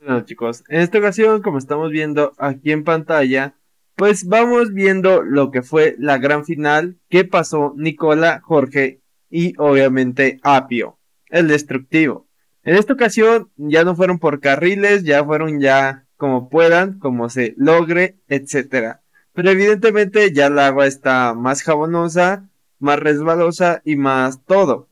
Bueno chicos, en esta ocasión como estamos viendo aquí en pantalla, pues vamos viendo lo que fue la gran final que pasó Nicola, Jorge y obviamente Apio, el destructivo. En esta ocasión ya no fueron por carriles, ya fueron ya como puedan, como se logre, etcétera. Pero evidentemente ya el agua está más jabonosa, más resbalosa y más todo.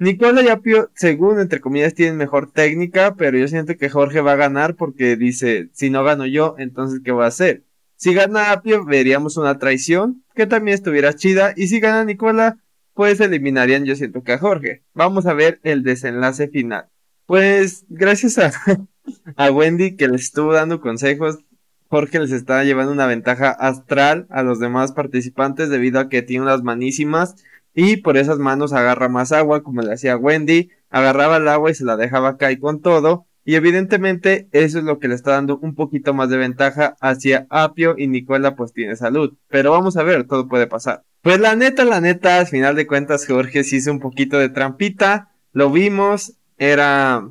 Nicola y Apio, según entre comillas, tienen mejor técnica, pero yo siento que Jorge va a ganar porque dice, si no gano yo, entonces ¿qué voy a hacer? Si gana Apio, veríamos una traición, que también estuviera chida, y si gana Nicola, pues eliminarían yo siento que a Jorge. Vamos a ver el desenlace final. Pues gracias a, a Wendy que les estuvo dando consejos, Jorge les está llevando una ventaja astral a los demás participantes debido a que tiene unas manísimas y por esas manos agarra más agua, como le hacía Wendy, agarraba el agua y se la dejaba caer con todo, y evidentemente eso es lo que le está dando un poquito más de ventaja hacia Apio y Nicola pues tiene salud, pero vamos a ver, todo puede pasar. Pues la neta, la neta, al final de cuentas Jorge se hizo un poquito de trampita, lo vimos, era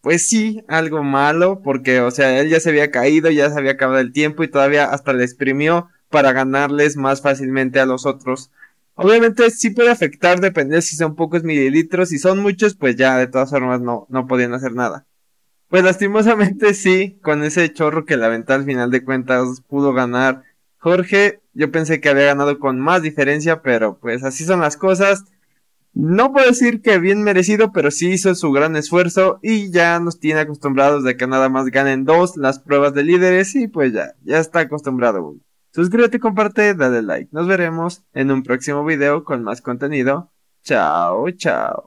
pues sí, algo malo, porque, o sea, él ya se había caído, ya se había acabado el tiempo y todavía hasta le exprimió para ganarles más fácilmente a los otros Obviamente sí puede afectar, depende si son pocos mililitros, si son muchos, pues ya de todas formas no, no podían hacer nada. Pues lastimosamente sí, con ese chorro que la venta al final de cuentas pudo ganar Jorge, yo pensé que había ganado con más diferencia, pero pues así son las cosas. No puedo decir que bien merecido, pero sí hizo su gran esfuerzo y ya nos tiene acostumbrados de que nada más ganen dos las pruebas de líderes y pues ya, ya está acostumbrado. Suscríbete, comparte, dale like. Nos veremos en un próximo video con más contenido. Chao, chao.